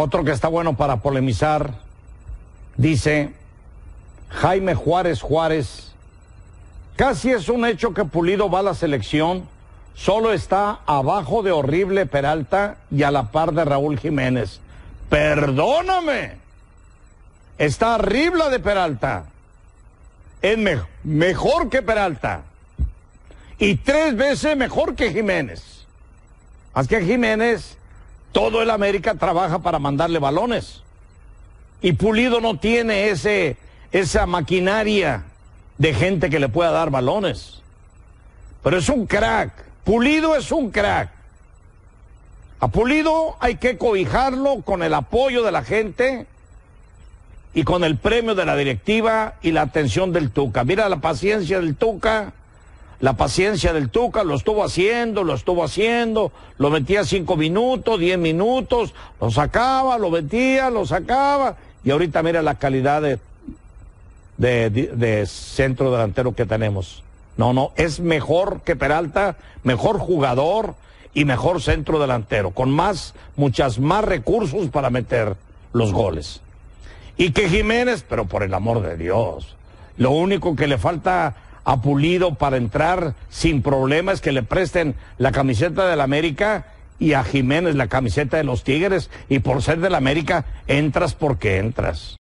Otro que está bueno para polemizar dice Jaime Juárez Juárez. Casi es un hecho que Pulido va a la selección, solo está abajo de horrible Peralta y a la par de Raúl Jiménez. Perdóname, está horrible de Peralta, es mejor que Peralta y tres veces mejor que Jiménez. Así que Jiménez todo el América trabaja para mandarle balones. Y Pulido no tiene ese, esa maquinaria de gente que le pueda dar balones. Pero es un crack. Pulido es un crack. A Pulido hay que cobijarlo con el apoyo de la gente y con el premio de la directiva y la atención del Tuca. Mira la paciencia del Tuca la paciencia del Tuca, lo estuvo haciendo, lo estuvo haciendo, lo metía cinco minutos, diez minutos, lo sacaba, lo metía, lo sacaba, y ahorita mira la calidad de, de, de centro delantero que tenemos. No, no, es mejor que Peralta, mejor jugador y mejor centro delantero, con más, muchas más recursos para meter los goles. Y que Jiménez, pero por el amor de Dios, lo único que le falta ha Pulido para entrar sin problemas, que le presten la camiseta de la América y a Jiménez la camiseta de los Tigres y por ser de la América entras porque entras.